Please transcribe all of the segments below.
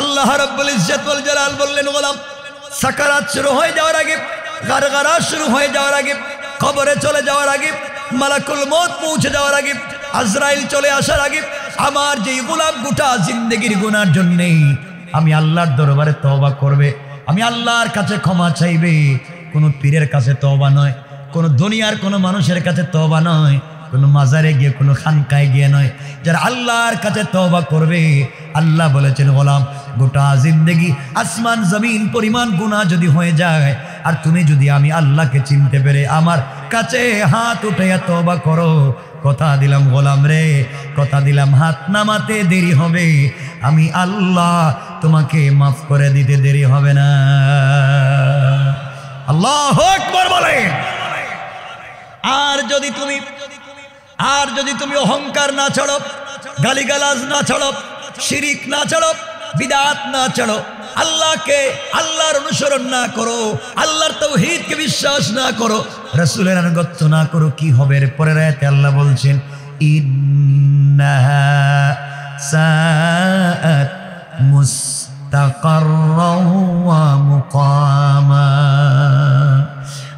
আল্লাহ রব্বুল ইজ্জত ওয়াল জালাল বললেন গোলাম সাকারাত শুরু হয়ে যাওয়ার আগে গারগারা শুরু হয়ে যাওয়ার আগে কবরে চলে যাওয়ার আগে মালাকুল মত পৌঁছে যাওয়ার আগে আজরাইল চলে আসার আগে আমার যে গোলাপ গোটা জিন্দগির গুনার জন্যেই আমি আল্লাহর দরবারে তওবা করবে আমি আল্লাহর কাছে ক্ষমা চাইবে কোনো পীরের কাছে তওবা নয় কোনো দুনিয়ার কোনো মানুষের কাছে তওবা নয় কোনো মাজারে গিয়ে কোনো খানকায় গিয়ে নয় যারা আল্লাহর কাছে তওবা করবে আল্লাহ বলেছেন গোলাম গোটা জিন্দেগি আসমান জমিন পরিমাণ গুণা যদি হয়ে যায় আর তুমি যদি আমি আল্লাহকে চিনতে পেরে আমার কাছে হাত উঠে তবা করো কথা দিলাম গোলাম রে কথা দিলাম হাত নামাতে দেরি হবে আমি আল্লাহ তোমাকে মাফ করে দিতে দেরি হবে না আল্লাহ একবার বলে আর যদি তুমি আর যদি তুমি অহংকার না ছড়ো গালিগালাজ না ছড়ো শিরিক না ছাড়ো বিদাত না ছাড়ো আল্লাহকে আল্লাহর অনুসরণ না করো আল্লাহর তৌহিদকে বিশ্বাস না করো রসুলের আনুগত্য না করো কি হবে এর রায় আল্লাহ বলছেন ইন্নাহা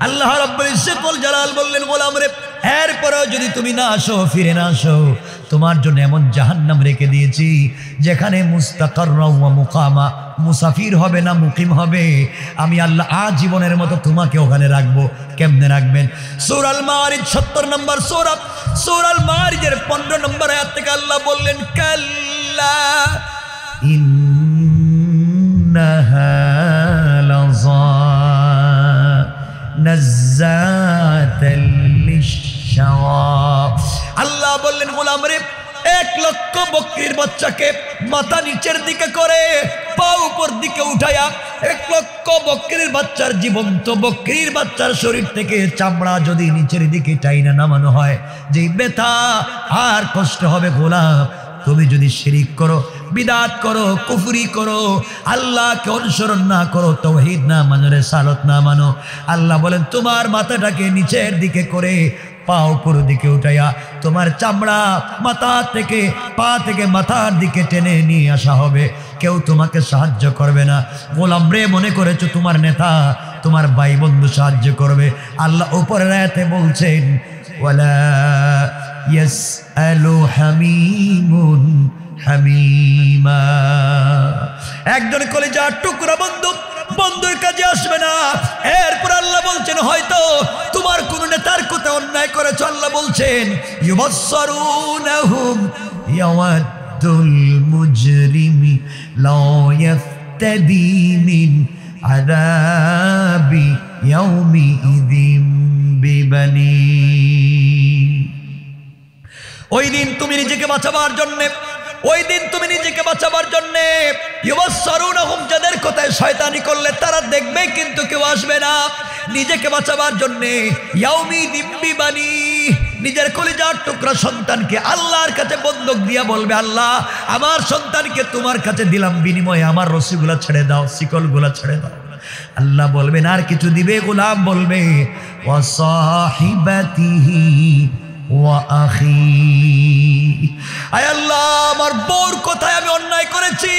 আল্লাহ রব্বুল ইসফুল জালাল বললেন গোলাম রে এরপরেও যদি তুমি না আসো ফিরে না আসো তোমার জন্য এমন জাহান্নাম রেখে দিয়েছি যেখানে মুস্তাকর মুকামা মুসাফির হবে না মুকিম হবে আমি আল্লাহ আজীবনের মতো তোমাকে ওখানে রাখবো কেমনে রাখবেন সোরাল মারিজ সত্তর নম্বর সৌরভ সোরাল মারিজের পনেরো নম্বর হাত থেকে আল্লাহ বললেন কাল্লা গোলাম রে এক লক্ষ বকরির বাচ্চাকে মাথা নিচের দিকে করে পা উপর দিকে উঠাইয়া এক লক্ষ বকরির বাচ্চার জীবন্ত বকরির বাচ্চার শরীর থেকে চামড়া যদি নিচের দিকে টাইনা নামানো হয় যে ব্যথা আর কষ্ট হবে গোলা তুমি যদি শিরিক করো বিদাত করো কুফরি করো আল্লাহকে অনুসরণ না করো তহিদ না মানো রে সালত না মানো আল্লাহ বলেন তোমার মাথাটাকে নিচের দিকে করে পা উপর দিকে উঠাইয়া তোমার চামড়া মাথা থেকে পা থেকে মাথার দিকে টেনে নিয়ে আসা হবে কেউ তোমাকে সাহায্য করবে না গোলাম রে মনে করেছো তোমার নেতা তোমার ভাই বন্ধু সাহায্য করবে আল্লাহ উপরের আয়াতে বলছেন ওয়ালা ইয়াসআলু হামিমুন হামিমা একজন কলেজার টুকরা বন্ধু বন্ধুর কাজে আসবে না এরপর আল্লাহ বলছেন হয়তো তোমার কোন নেতার কোথায় অন্যায় করে চল্লা বলছেন মুজরিমি ওই দিন তুমি নিজেকে বাঁচাবার জন্যে ওই দিন তুমি নিজেকে বাঁচাবার জন্যে যাদের কোথায় শয়তানি করলে তারা দেখবে কিন্তু কেউ আসবে না নিজেকে বাঁচাবার জন্যে ইয়াউমি দিব্যি বাণী নিজের কলিজার টুকরা সন্তানকে আল্লাহর কাছে বন্দুক দিয়া বলবে আল্লাহ আমার সন্তানকে তোমার কাছে দিলাম বিনিময়ে আমার রশিগুলা ছেড়ে দাও শিকলগুলা ছেড়ে দাও আল্লাহ বলবেন আর কিছু দিবে গোলাম বলবে অসহিবাতিহী আমার বউর কোথায় আমি অন্যায় করেছি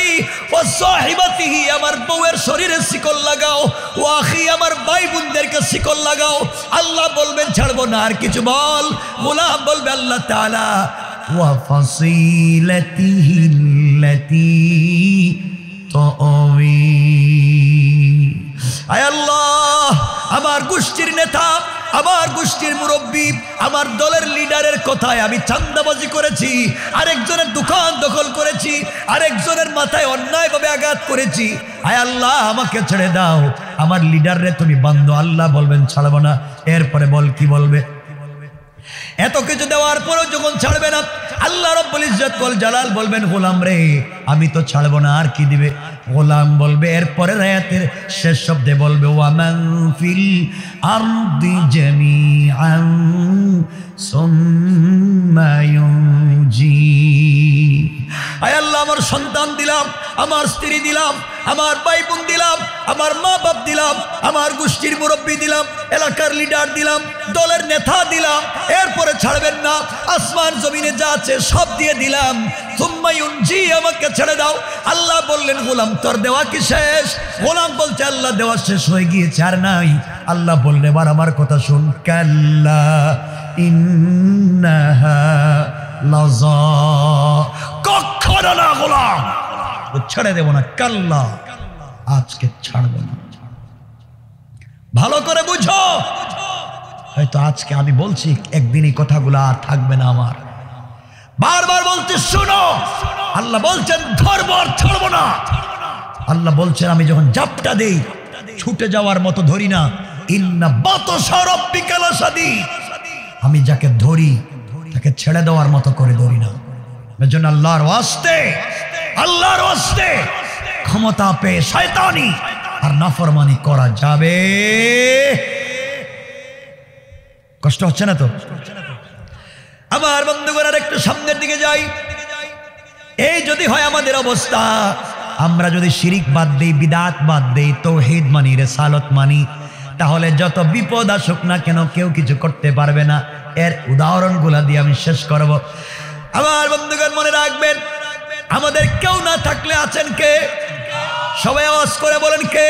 ও সাহিবাতিহি আমার বউয়ের শরীরে শিকল লাগাও ও আখি আমার ভাই বোনদেরকে শিকল লাগাও আল্লাহ বলবেন ছাড়বো না আর কিছু বল গোলাম বলবে আল্লাহ তালা আয় আল্লাহ আমার গোষ্ঠীর নেতা আমার গোষ্ঠীর মুরব্বী আমার দলের লিডারের কথায় আমি চান্দাবাজি করেছি আরেকজনের দোকান দখল করেছি আরেকজনের মাথায় অন্যায়ভাবে আঘাত করেছি আয় আল্লাহ আমাকে ছেড়ে দাও আমার লিডাররে তুমি বান্ধ আল্লাহ বলবেন ছাড়বো না এরপরে বল কি বলবে এত কিছু দেওয়ার পরেও যখন ছাড়বে না আল্লাহ রব্বুল ইজ্জত কল জালাল বলবেন গোলাম রে আমি তো ছাড়বো না আর কি দিবে গোলাম বলবে এরপরে রায়াতের শেষ শব্দে বলবে ওয়ামান ফিল আরদি জামিআন সুম্মা ইউজি আয় আল্লাহ আমার সন্তান দিলাম আমার স্ত্রী দিলাম আমার ভাই বোন দিলাম আমার মা বাপ দিলাম আমার গোষ্ঠীর মুরব্বী দিলাম এলাকার লিডার দিলাম দলের নেতা দিলাম এরপরে ছাড়বেন না আসমান জমিনে যা আছে সব দিয়ে দিলাম তুম্মাইউন জি আমাকে ছেড়ে দাও আল্লাহ বললেন গোলাম তোর দেওয়া কি শেষ গোলাম বলছে আল্লাহ দেওয়া শেষ হয়ে গিয়েছে আর নাই আল্লাহ বললেন এবার আমার কথা শুন কাল্লা ইন্নাহা কখনো না গোলাম ছেড়ে দেব না কাল্লা আজকে ছাড়ব না ভালো করে বুঝো হয়তো আজকে আমি বলছি একদিনই কথাগুলো আর থাকবে না আমার বারবার বলতে শুনো আল্লাহ বলছেন ধরবো আর ছাড়বো না আল্লাহ বলছেন আমি যখন জাপটা দেই ছুটে যাওয়ার মতো ধরি না ইন্না বাত সরব বিকালা সাদি আমি যাকে ধরি তাকে ছেড়ে দেওয়ার মতো করে ধরি না এর জন্য আল্লাহর ওয়াস্তে আল্লাহর ওয়াস্তে ক্ষমতা পেয়ে শয়তানি আর নাফরমানি করা যাবে কষ্ট হচ্ছে না তো আমার বন্ধুগণ একটু সামনের দিকে যাই এই যদি হয় আমাদের অবস্থা আমরা যদি শিরিক বাদ দিই বিদাত বাদ দিই তৌহিদ মানি রেসালত মানি তাহলে যত বিপদ আসুক না কেন কেউ কিছু করতে পারবে না এর উদাহরণগুলা দিয়ে আমি শেষ করব আমার বন্ধুগণ মনে রাখবেন আমাদের কেউ না থাকলে আছেন কে সবাই আওয়াজ করে বলেন কে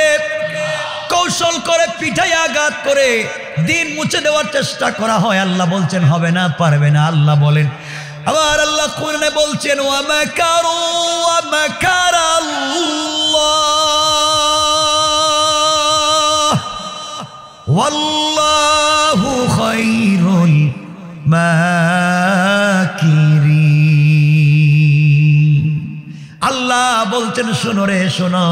কৌশল করে পিঠাই আঘাত করে দিন মুছে দেওয়ার চেষ্টা করা হয় আল্লাহ বলছেন হবে না পারবে না আল্লাহ বলেন আবার আল্লাহ কোরআনে বলছেন ওয়া মাকারু ওয়া মাকারাল্লাহ ওয়াল্লাহু খায়রুল আল্লাহ বলছেন শোনো রে শোনো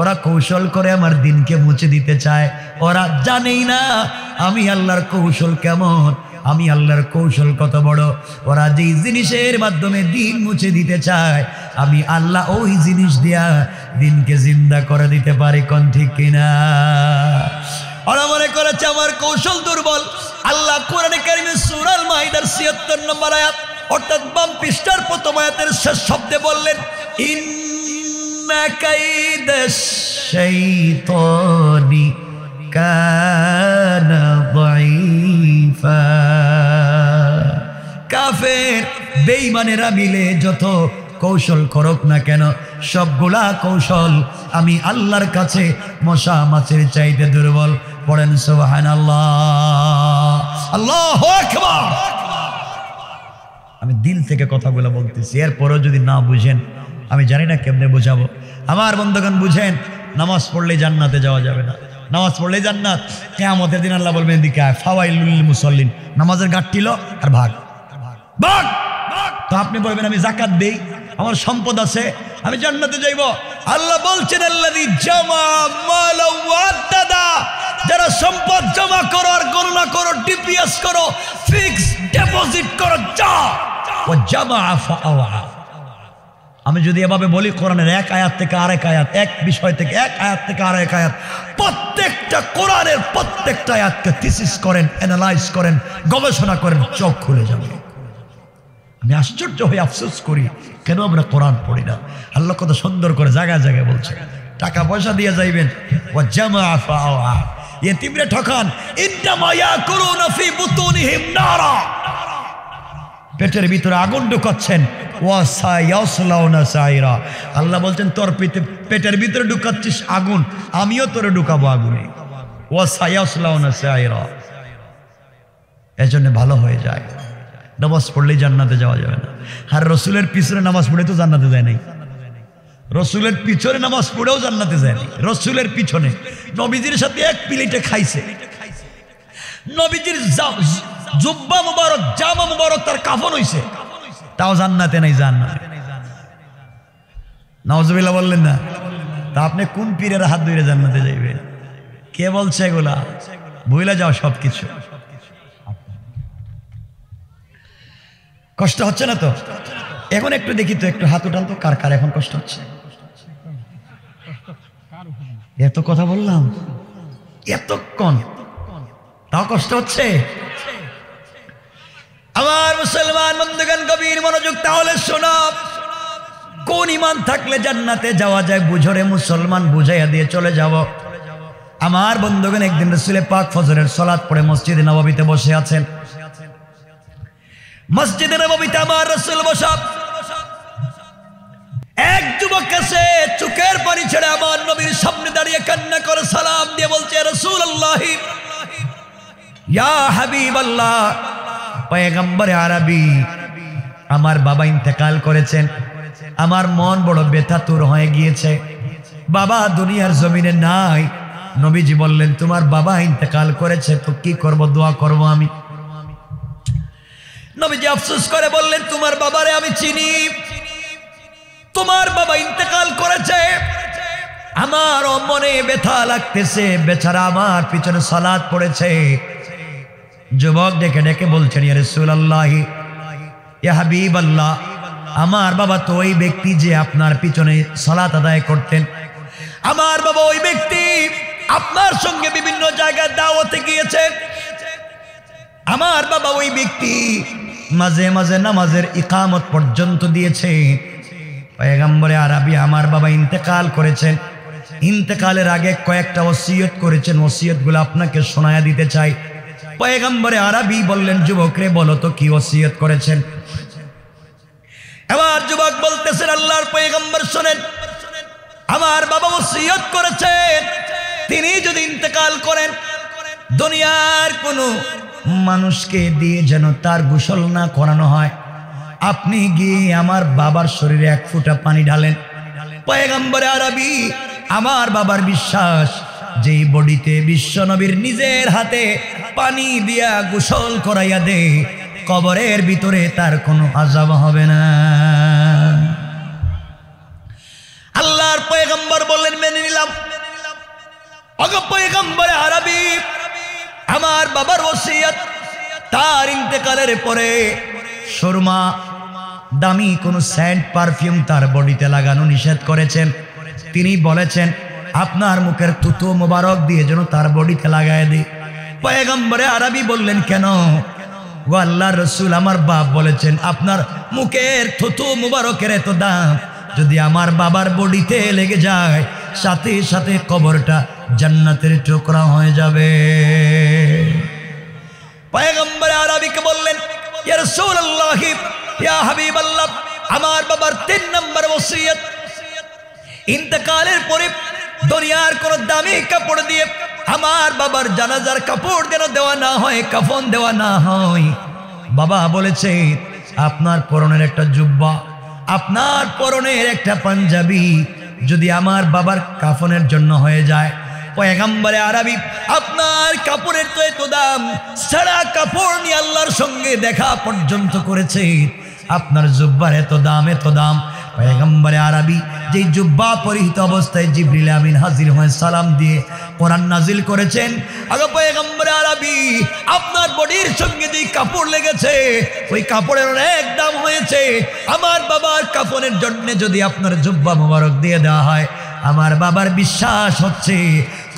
ওরা কৌশল করে আমার দিনকে মুছে দিতে চায় ওরা জানেই না আমি আল্লাহর কৌশল কেমন আমি আল্লাহর কৌশল কত বড় ওরা যে জিনিসের মাধ্যমে দিন মুছে দিতে চায় আমি আল্লাহ ওই জিনিস দিয়া দিনকে জিন্দা করে দিতে পারি কন ঠিক কিনা ওরা মনে করেছে আমার কৌশল দুর্বল আল্লাহ কোরআন কারিমে সুরাল মাহিদার ছিয়াত্তর নম্বর আয়াত অর্থাৎ বাম পৃষ্ঠার প্রথম আয়াতের শেষ শব্দে বললেন কাফের বেইমানেরা মিলে যত কৌশল করক না কেন সবগুলা কৌশল আমি আল্লাহর কাছে মশা মাছের চাইতে দুর্বল পড়েন সোহান আল্লাহ আল্লাহ আমি দিল থেকে কথাগুলো বলতেছি এরপরও যদি না বুঝেন আমি জানি না কেমনে বোঝাবো আমার বন্ধুগণ বুঝেন নামাজ পড়লে জান্নাতে যাওয়া যাবে না নামাজ পড়লে জান্নাত কে আমাদের দিন আল্লাহ বলবেন দিকে ফাওয়াইলুল মুসল্লিন নামাজের গাঠটিল আর ভাগ ভাগ তো আপনি বলবেন আমি জাকাত দেই আমার সম্পদ আছে আমি জান্নাতে যাইব আল্লাহ বলছেন যারা সম্পদ জমা করো আর গণনা করো ডিপিএস করো ফিক্স ডিপোজিট করো যা ও জামা আমি যদি এভাবে বলি কোরআনের এক আয়াত থেকে আরেক আয়াত এক বিষয় থেকে এক আয়াত থেকে আরেক আয়াত প্রত্যেকটা কোরআনের প্রত্যেকটা আয়াতকে থিসিস করেন অ্যানালাইজ করেন গবেষণা করেন চোখ খুলে যাবে আমি আশ্চর্য হয়ে আফসোস করি কেন আমরা কোরআন পড়ি না আল্লাহ কত সুন্দর করে জায়গায় জায়গায় বলছে টাকা পয়সা দিয়ে যাইবেন ও জামা আফা ইয়েতিমরে ঠকান পেটের ভিতরে আগুন ঢুকাচ্ছেন আল্লাহ বলছেন তোর পেটের ভিতরে ঢুকাচ্ছিস আগুন আমিও তোরে ঢুকাবো আগুনে ও ওয়াসাইয়াসলাউনা সাইরা এজন্য ভালো হয়ে যায় নামাজ পড়লেই জান্নাতে যাওয়া যাবে না আর রসুলের পিছনে নামাজ পড়ে তো জান্নাতে যায় নাই রসুলের পিছনে নামাজ পড়েও জান্নাতে যায়নি রসুলের পিছনে নবীজির সাথে এক প্লেটে খাইছে নবীজির জুব্বা মুবারক জামা মুবারক তার কাফন হইছে তাও জান্নাতে নাই জান্নাত নওয়াজবিল্লাহ বললেন না তা আপনি কোন পীরের হাত ধরে জান্নাতে যাইবেন কে বলছে এগুলা বইলা যাও সবকিছু কষ্ট হচ্ছে না তো এখন একটু দেখি তো একটু হাত উঠান তো কার কার এখন কষ্ট হচ্ছে এত কথা বললাম এতক্ষণ তাও কষ্ট হচ্ছে আমার মুসলমান বন্ধুগান কবির মনোযোগ তাহলে শোনা কোন ইমান থাকলে জান্নাতে যাওয়া যায় বুঝরে মুসলমান বুঝাইয়া দিয়ে চলে যাব আমার বন্ধুগণ একদিন রসুলে পাক ফজরের সলাদ পড়ে মসজিদে নবাবিতে বসে আছেন মসজিদে নবীতে আমার রসুল বসাব এক যুবক কাছে চুকের পানি ছেড়ে আমার নবীর সামনে দাঁড়িয়ে কান্না করে সালাম দিয়ে বলছে রসুল আল্লাহ ইয়া হাবিব আল্লাহ পয়গম্বরে আরবি আমার বাবা ইন্তেকাল করেছেন আমার মন বড় বেথাতুর হয়ে গিয়েছে বাবা দুনিয়ার জমিনে নাই নবীজি বললেন তোমার বাবা ইন্তেকাল করেছে তো কি করব দোয়া করব আমি নবীজি আফসোস করে বললেন তোমার বাবারে আমি চিনি তোমার বাবা ইন্তেকাল করেছে আমার মনে ব্যথা লাগতেছে বেচারা আমার পিছনে সালাদ পড়েছে যুবক ডেকে ডেকে বলছেন ইয়া আমার বাবা তো ওই ব্যক্তি যে আপনার পিছনে সালাত আদায় করতেন আমার বাবা ওই ব্যক্তি আপনার সঙ্গে বিভিন্ন জায়গায় দাওয়াতে গিয়েছেন আমার বাবা ওই ব্যক্তি মাঝে মাঝে নামাজের ইকামত পর্যন্ত দিয়েছে পয়গম্বরে আরবি আমার বাবা ইন্তেকাল করেছেন ইন্তেকালের আগে কয়েকটা ওসিয়ত করেছেন ওসিয়তগুলো আপনাকে শোনায়া দিতে চাই পয়গম্বরে আরবি বললেন যুবকরে বলো তো কি ওসিয়ত করেছেন এবার যুবক বলতেছেন আল্লাহর পয়গম্বর শোনেন আমার বাবা ওসিয়ত করেছেন তিনি যদি ইন্তেকাল করেন দুনিয়ার কোনো মানুষকে দিয়ে যেন তার গোসল না করানো হয় আপনি গিয়ে আমার বাবার শরীরে এক ফুটা পানি ঢালেন পয়গাম্বরে আরবি আমার বাবার বিশ্বাস যে বডিতে বিশ্বনবীর নিজের হাতে পানি দিয়া গোসল করাইয়া দে কবরের ভিতরে তার কোনো আজাব হবে না আল্লাহর পয়গম্বর বললেন মেনে নিলাম অগ পয়গম্বরে আরবি আমার বাবার ওসিয়াত তার ইন্তেকালের পরে শর্মা দামি কোনো স্যান্ড পারফিউম তার বডিতে লাগানো নিষেধ করেছেন তিনি বলেছেন আপনার মুখের তুতো মোবারক দিয়ে যেন তার বডিতে লাগায় দি পয়গম্বরে আরবি বললেন কেন ও আল্লাহ রসুল আমার বাপ বলেছেন আপনার মুখের থুতু মুবারকের এত দাম যদি আমার বাবার বডিতে লেগে যায় সাথে সাথে কবরটা জান্নাতের টুকরা হয়ে যাবে পয়গম্বর আরবিকে বললেন ইয়া রাসূলুল্লাহ ইয়া হাবিবাল্লাহ আমার বাবার তিন নম্বর ওসিয়ত ইন্তকালের পরে দুনিয়ার কোন দামি কাপড় দিয়ে আমার বাবার জানাজার কাপড় যেন দেওয়া না হয় কাফন দেওয়া না হয় বাবা বলেছে আপনার পরনের একটা জুব্বা আপনার পরনের একটা পাঞ্জাবি যদি আমার বাবার কাফনের জন্য হয়ে যায় পয়গাম্বারে আরবি আপনার কাপড়ের তো এত দাম সারা কাপড় নিয়ে আল্লাহর সঙ্গে দেখা পর্যন্ত করেছে আপনার জুব্বার এত দাম এত দাম পয়গম্বরে আরবি যেই জুব্বা পরিহিত অবস্থায় জিবরিল আমিন হাজির হয়ে সালাম দিয়ে কোরআন নাজিল করেছেন আগে পয়গম্বরে আরবি আপনার বডির সঙ্গে যেই কাপড় লেগেছে ওই কাপড়ের অনেক দাম হয়েছে আমার বাবার কাপড়ের জন্য যদি আপনার জুব্বা মোবারক দিয়ে দেওয়া হয় আমার বাবার বিশ্বাস হচ্ছে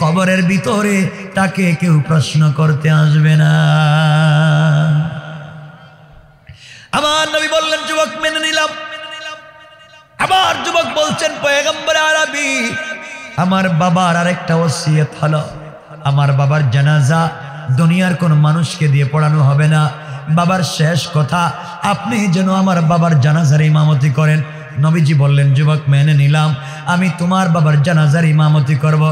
কবরের ভিতরে তাকে কেউ প্রশ্ন করতে আসবে না আমার নবী বললেন যুবক মেনে নিলাম আমার যুবক বলছেন পয়গম্বর আরবি আমার বাবার আরেকটা ওসিয়ত হলো আমার বাবার জানাজা দুনিয়ার কোন মানুষকে দিয়ে পড়ানো হবে না বাবার শেষ কথা আপনি যেন আমার বাবার জানাজার ইমামতি করেন নবীজি বললেন যুবক মেনে নিলাম আমি তোমার বাবার জানাজার ইমামতি করব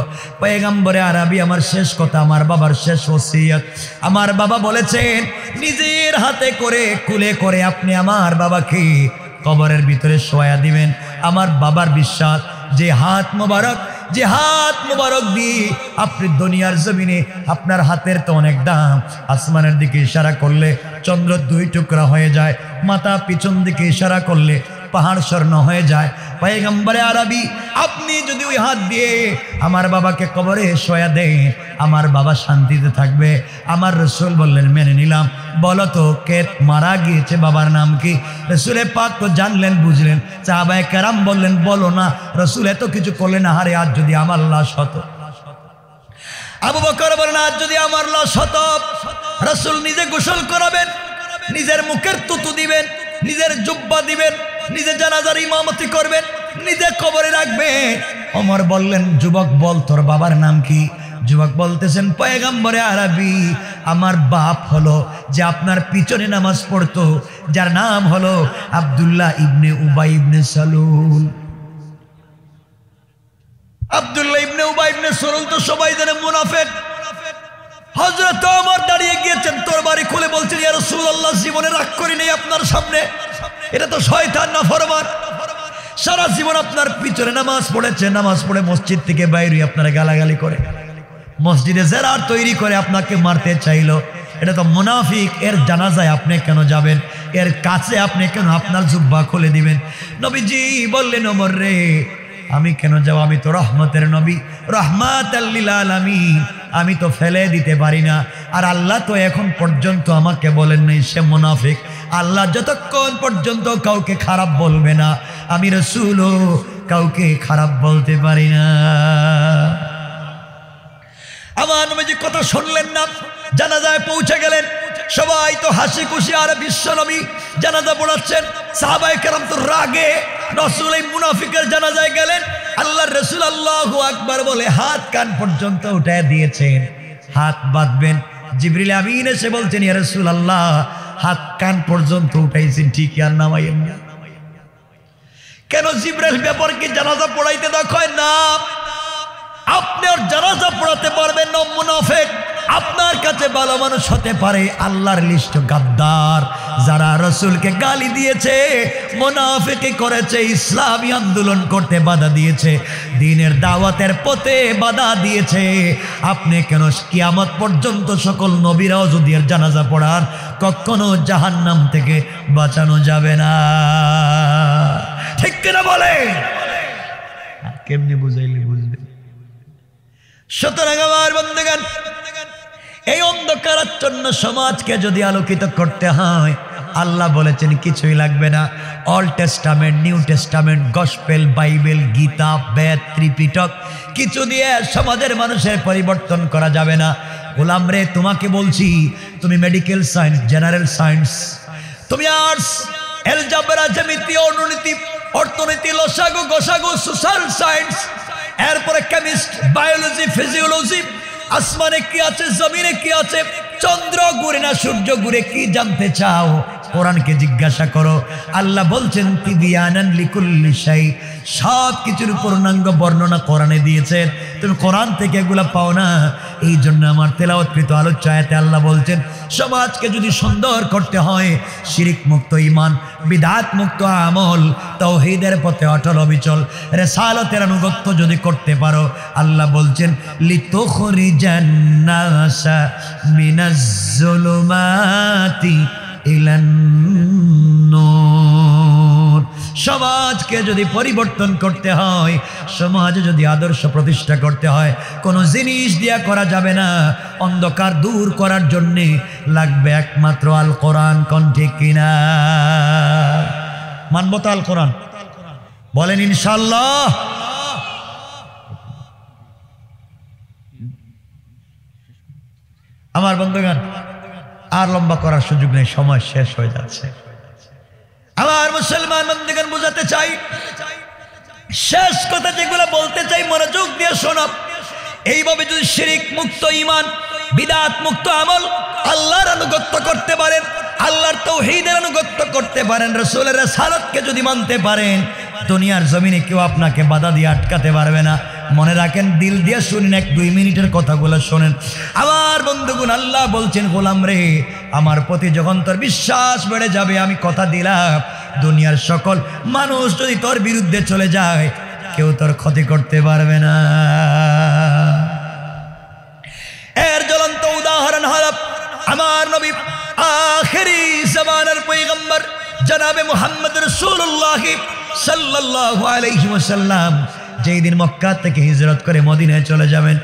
পেগাম্বরে আরবি আমার শেষ কথা আমার বাবার শেষ ওসিয়ত আমার বাবা বলেছেন নিজের হাতে করে কুলে করে আপনি আমার বাবাকে কবরের ভিতরে সোয়া দিবেন আমার বাবার বিশ্বাস যে হাত মোবারক যে হাত মোবারক দিয়ে আপনি দুনিয়ার জমিনে আপনার হাতের তো অনেক দাম আসমানের দিকে ইশারা করলে চন্দ্র দুই টুকরা হয়ে যায় মাথা পিছন দিকে ইশারা করলে পাহাড় স্বর্ণ হয়ে যায় পয়গম্বরে আরবি আপনি যদি ওই হাত দিয়ে আমার বাবাকে কবরে শোয়া দেয় আমার বাবা শান্তিতে থাকবে আমার রসুল বললেন মেনে নিলাম বলো তো কে মারা গিয়েছে বাবার নাম কি রসুলের পাক তো জানলেন বুঝলেন চাবায় কারাম বললেন বলো না রসুল এত কিছু করলেন হারে আজ যদি আমার লাশ হতো আবু বকর বলেন আজ যদি আমার লাশ হতো রসুল নিজে গোসল করাবেন নিজের মুখের তুতু দিবেন নিজের জুব্বা দিবেন নিজে জানাজার ইমামতি করবেন নিজে কবরে রাখবে অমর বললেন যুবক বল তোর বাবার নাম কি যুবক বলতেছেন পয়গাম্বরে আরবি আমার বাপ হলো যে আপনার পিছনে নামাজ পড়তো যার নাম হলো আবদুল্লাহ ইবনে উবাই ইবনে সালুল আবদুল্লাহ ইবনে উবাই ইবনে সালুল তো সবাই জানে মুনাফেক হজরত আমার দাঁড়িয়ে গিয়েছেন তোর বাড়ি খুলে বলছেন ইয়ার জীবনে রাগ করি নেই আপনার সামনে এটা তো শয়তান না ফরমান সারা জীবন আপনার পিছনে নামাজ পড়েছে নামাজ পড়ে মসজিদ থেকে বাইরে আপনারা গালাগালি করে মসজিদে জেরার তৈরি করে আপনাকে মারতে চাইল এটা তো মুনাফিক এর জানাজায় আপনি কেন যাবেন এর কাছে আপনি কেন আপনার জুব্বা খুলে দিবেন নবীজি বললেন অমর রে আমি কেন যাব আমি তো রহমতের নবী রহমাত আল্লিল আলমী আমি তো ফেলে দিতে পারি না আর আল্লাহ তো এখন পর্যন্ত আমাকে বলেন নাই সে মুনাফিক আল্লাহ যতক্ষণ পর্যন্ত কাউকে খারাপ বলবে না আমি রসুল কাউকে খারাপ বলতে পারি না আমার নবীজি কথা শুনলেন না জানাজায় পৌঁছে গেলেন সবাই তো হাসি খুশি আর নবী জানাজা পড়াচ্ছেন সাহাবাই কেরাম তো রাগে রসুল এই মুনাফিকের জানাজায় গেলেন আল্লাহ রসুল আল্লাহ আকবার বলে হাত কান পর্যন্ত উঠে দিয়েছেন হাত বাঁধবেন জিবরিল আমিন এসে বলছেন ইয়া রসুল আল্লাহ হাত কান পর্যন্ত উঠাইছেন ঠিক আর নামাইয়েন না কেন ব্যাপার ব্যাপারকে জানাজা পড়াইতে দেখো না আপনি ওর জানাজা পড়াতে পারবেন না মুনাফেক আপনার কাছে ভালো মানুষ হতে পারে আল্লাহর লিস্ট গাদ্দার যারা রসুলকে গালি দিয়েছে মোনাফেকে করেছে ইসলামী আন্দোলন করতে বাধা দিয়েছে দিনের দাওয়াতের পথে বাধা দিয়েছে আপনি কেন কিয়ামত পর্যন্ত সকল নবীরাও যদি আর জানাজা পড়ার কখনো জাহান্নাম থেকে বাঁচানো যাবে না ঠিক কিনা বলে কেমনি বুঝাইলে বুঝবে সুতরাং আমার বন্ধেগান এই অন্ধকারাচ্ছন্ন সমাজকে যদি আলোকিত করতে হয় আল্লাহ বলেছেন কিছুই লাগবে না old testament new testament gospel Bible Gita Veda Tripitaka কিছু দিয়ে সমাজের মানুষের পরিবর্তন করা যাবে না গোলাম রে তোমাকে বলছি তুমি মেডিকেল সায়েন্স জেনারেল সায়েন্স তুমি আর্টস এলজাবেরা জ্যামিতি অর্থনীতি অর্থনীতি লসাগু গোসাগু সোশ্যাল সায়েন্স এরপরে কেমিস্ট বায়োলজি ফিজিওলজি আসমানে কি আছে জমিনে কি আছে চন্দ্র ঘুরে না সূর্য ঘুরে কি জানতে চাও কোরআনকে জিজ্ঞাসা করো আল্লাহ বলছেন তিবিয়ানান লিকুল্লি সব কিছুর পূর্ণাঙ্গ বর্ণনা কোরআনে দিয়েছেন তুমি কোরআন থেকে এগুলা পাও না এই জন্য আমার তেলাওয়াতকৃত আলোচ্য আল্লাহ বলছেন সমাজকে যদি সুন্দর করতে হয় শিরিক মুক্ত ইমান বিধাত মুক্ত আমল তৌহিদের পথে অটল অবিচল রেসালতের আনুগত্য যদি করতে পারো আল্লাহ বলছেন লিতোখরি জান্নাসা মিনাজ্জুলুমাতি সমাজকে যদি পরিবর্তন করতে হয় সমাজে যদি আদর্শ প্রতিষ্ঠা করতে হয় কোনো জিনিস দিয়া করা যাবে না অন্ধকার দূর করার জন্যে লাগবে একমাত্র আল কোরআন কণ্ঠে কিনা মানব তো আল কোরআন বলেন ইনশাল্লাহ আমার বন্ধুগান আর লম্বা করার সুযোগ নেই সময় শেষ হয়ে যাচ্ছে আমার মুসলমান বন্ধুগণ বুঝাতে চাই শেষ কথা যেগুলো বলতে চাই মনোযোগ দিয়ে শোনো এইভাবে যদি শিরিক মুক্ত ইমান বিদাত মুক্ত আমল আল্লাহর আনুগত্য করতে পারেন আল্লাহর তৌহিদের আনুগত্য করতে পারেন রসুলের সালতকে যদি মানতে পারেন দুনিয়ার জমিনে কেউ আপনাকে বাধা দিয়ে আটকাতে পারবে না মনে রাখেন দিল দিয়ে শুনেন এক দুই মিনিটের কথাগুলো শোনেন আবার বন্ধুগুণ আল্লাহ বলছেন গোলাম রে আমার প্রতি যখন তোর বিশ্বাস বেড়ে যাবে আমি কথা দিলাম দুনিয়ার সকল মানুষ যদি তোর বিরুদ্ধে চলে যায় কেউ তোর ক্ষতি করতে পারবে না এর জ্বলন্ত উদাহরণ হল আমার নবী আখেরি জমানের পৈগম্বর জনাবে মোহাম্মদ রসুল্লাহ সাল্লাহ আলহিমসাল্লাম যেই দিন মক্কা থেকে হিজরত করে মদিনায় চলে যাবেন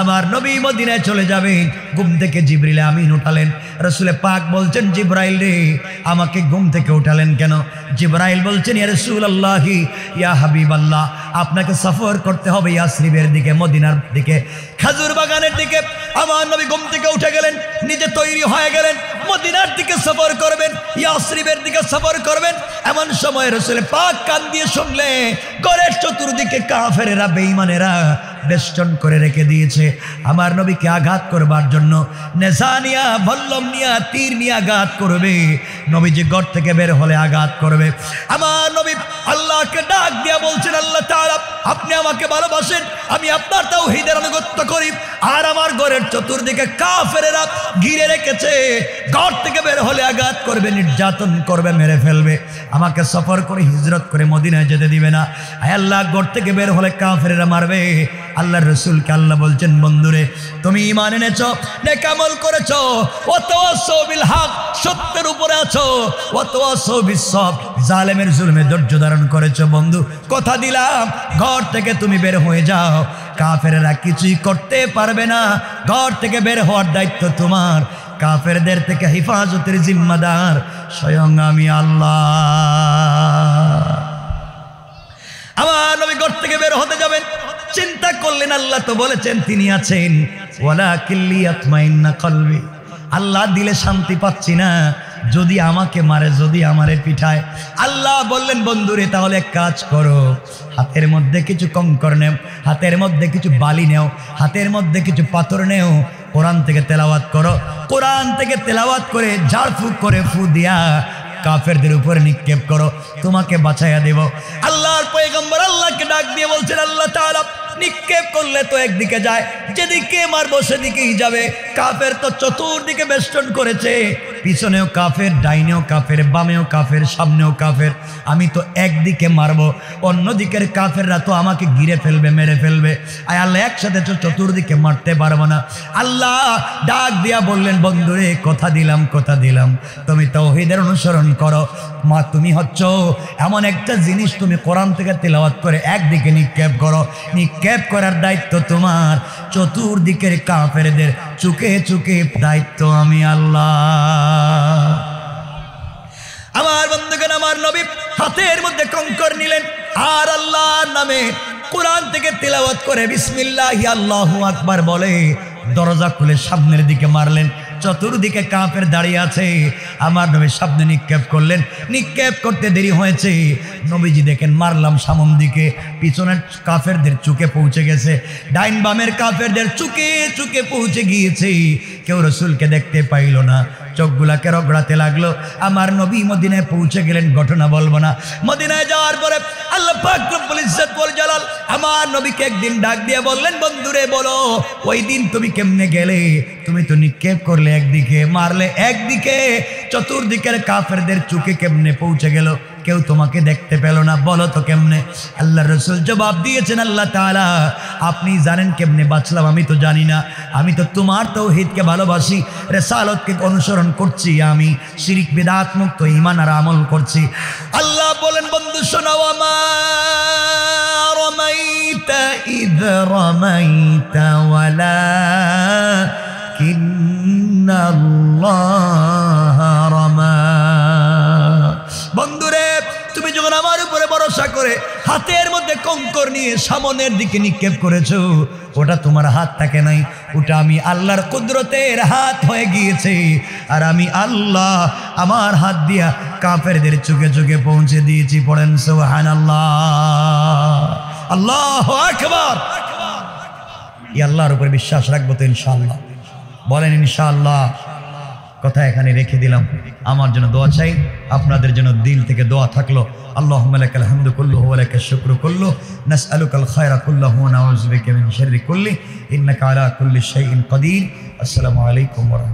আমার নবী মদিনায় চলে যাবে ঘুম থেকে জিবরিলে আমিন উঠালেন রসুলে পাক বলছেন জিব্রাইল রে আমাকে ঘুম থেকে উঠালেন কেন জিব্রাইল বলছেন ইয়া রসুল আল্লাহি ইয়া হাবিব আল্লাহ আপনাকে সফর করতে হবে ইয়াসরিবের দিকে মদিনার দিকে খাজুর বাগানের দিকে আমার নবী ঘুম থেকে উঠে গেলেন নিজে তৈরি হয়ে গেলেন মদিনার দিকে সফর করবেন ইয়াসরিবের দিকে সফর করবেন এমন সময় রসুল পাক কান দিয়ে শুনলে গড়ের চতুর্দিকে কাফেরেরা বেঈমানেরা বেষ্টন করে রেখে দিয়েছে আমার নবীকে আঘাত করবার জন্য নেশানিয়া ভল্লম নিয়া তীর নিয়ে আঘাত করবে নবীজি ঘর থেকে বের হলে আঘাত করবে আমার নবী আল্লাহকে ডাক দিয়া বলছেন আল্লাহ তারা আপনি আমাকে ভালোবাসেন আমি আপনার তাও হৃদের আনুগত্য করি আর আমার ঘরের চতুর্দিকে কা ফেরেরা ঘিরে রেখেছে ঘর থেকে বের হলে আঘাত করবে নির্যাতন করবে মেরে ফেলবে আমাকে সফর করে হিজরত করে মদিনায় যেতে দিবে না আল্লাহ ঘর থেকে বের হলে কা ফেরেরা মারবে আল্লাহ রসুলকে আল্লাহ বলছেন বন্ধুরে তুমি ইমান এনেছ নেকামল করেছ অতবিল হাক সত্যের উপরে আছো অত সব জালেমের জুলমে ধৈর্য ধারণ করেছ বন্ধু কথা দিলাম ঘর থেকে তুমি বের হয়ে যাও কাফেরেরা কিছুই করতে পারবে না ঘর থেকে বের হওয়ার দায়িত্ব তোমার কাফেরদের থেকে হেফাজতের জিম্মাদার স্বয়ং আমি আল্লাহ আমার নবী ঘর থেকে বের হতে যাবেন চিন্তা করলেন আল্লাহ তো বলেছেন তিনি আছেন কিল্লি আল্লাহ দিলে শান্তি পাচ্ছি না যদি আমাকে মারে যদি আমার পিঠায় আল্লাহ বললেন বন্ধুরে তাহলে কাজ করো হাতের মধ্যে কিছু কঙ্কর নেও হাতের মধ্যে কিছু বালি নেও হাতের মধ্যে কিছু পাথর নেও কোরআন থেকে তেলাওয়াত করো কোরআন থেকে তেলাওয়াত করে ঝাড়ফুঁক করে ফু দিয়া কাফেরদের উপরে নিক্ষেপ করো তোমাকে বাঁচাইয়া দেব আল্লাহর পয়গম্বর আল্লাহকে ডাক দিয়ে বলছেন আল্লাহ তালা নিক্ষেপ করলে তো একদিকে যায় যেদিকে মারবো সেদিকেই যাবে কাফের তো চতুর্দিকে বেষ্টন করেছে পিছনেও কাফের ডাইনেও কাফের বামেও কাফের সামনেও কাফের আমি তো একদিকে মারব অন্যদিকের কাফেররা তো আমাকে গিরে ফেলবে মেরে ফেলবে আয় আল্লাহ একসাথে তো চতুর্দিকে মারতে পারবো না আল্লাহ ডাক দিয়া বললেন বন্ধুরে কথা দিলাম কথা দিলাম তুমি তৌহিদের অনুসরণ করো মা তুমি হচ্ছ এমন একটা জিনিস তুমি কোরআন থেকে তেলাওয়াত করে একদিকে নিক্ষেপ করো নিক্ষেপ করার দায়িত্ব তোমার চতুর্দিকের কাফেরদের চুকে চুকে দায়িত্ব আমি আল্লাহ আমার বন্ধুগণ আমার নবী হাতের মধ্যে কঙ্কর নিলেন আর আল্লাহ নামে কোরআন থেকে তেলাওয়াত করে বিসমিল্লাহ আল্লাহ আকবার বলে দরজা খুলে সামনের দিকে মারলেন চতুর্দিকে কাপের দাঁড়িয়ে আছে আমার নবী সামনে নিক্ষেপ করলেন নিক্ষেপ করতে দেরি হয়েছে নবীজি দেখেন মারলাম সামন দিকে পিছনের কাফেরদের চুকে পৌঁছে গেছে ডাইন বামের কাফেরদের চুকে চুকে পৌঁছে গিয়েছে কেউ রসুলকে দেখতে পাইল না চোখগুলাকে রগড়াতে লাগলো আমার নবী মদিনায় পৌঁছে গেলেন ঘটনা বলবো না মদিনায় যাওয়ার পরে আল্লাহ পাক ইজ্জত ওয়াল জালাল আমার নবীকে একদিন ডাক দিয়ে বললেন বন্ধুরে বলো ওই দিন তুমি কেমনে গেলে তুমি তো নিক্ষেপ করলে একদিকে মারলে একদিকে চতুর্দিকের কাফেরদের চোখে কেমনে পৌঁছে গেলো কেউ তোমাকে দেখতে পেল না বলো তো কেমনে আল্লাহ রসুল জবাব দিয়েছেন আল্লাহ তালা আপনি জানেন কেমনে বাঁচলাম আমি তো জানি না আমি তো তোমার তো হিতকে ভালোবাসি রেসালতকে অনুসরণ করছি আমি শিরিক বেদাত মুক্ত ইমান আর আমল করছি আল্লাহ বলেন বন্ধু শোনাও আমার إذ رميت ولكن الله কঙ্কর নিয়ে সামনের দিকে নিক্ষেপ করেছো ওটা তোমার হাত থাকে নাই ওটা আমি আল্লাহর কুদরতের হাত হয়ে গিয়েছে আর আমি আল্লাহ আমার হাত দিয়া কাপেরদের চোখে চোখে পৌঁছে দিয়েছি পড়েন সোহান আল্লাহ আল্লাহ ই আল্লাহর উপরে বিশ্বাস রাখবো তো ইনশাল্লাহ বলেন ইনশাল্লাহ কথা এখানে রেখে দিলাম আমার জন্য দোয়া চাই আপনাদের জন্য দিল থেকে দোয়া থাকলো আল্লাহ মালাকাল হামদু কুল্লু ওয়ালাকা শুকরু কুল্লু নাসআলুকাল খায়রা কুল্লাহু ওয়া নাউযু বিকা মিন শাররি কুল্লি ইন্নাকা কুল্লি শাইইন কাদির আসসালামু আলাইকুম ওয়া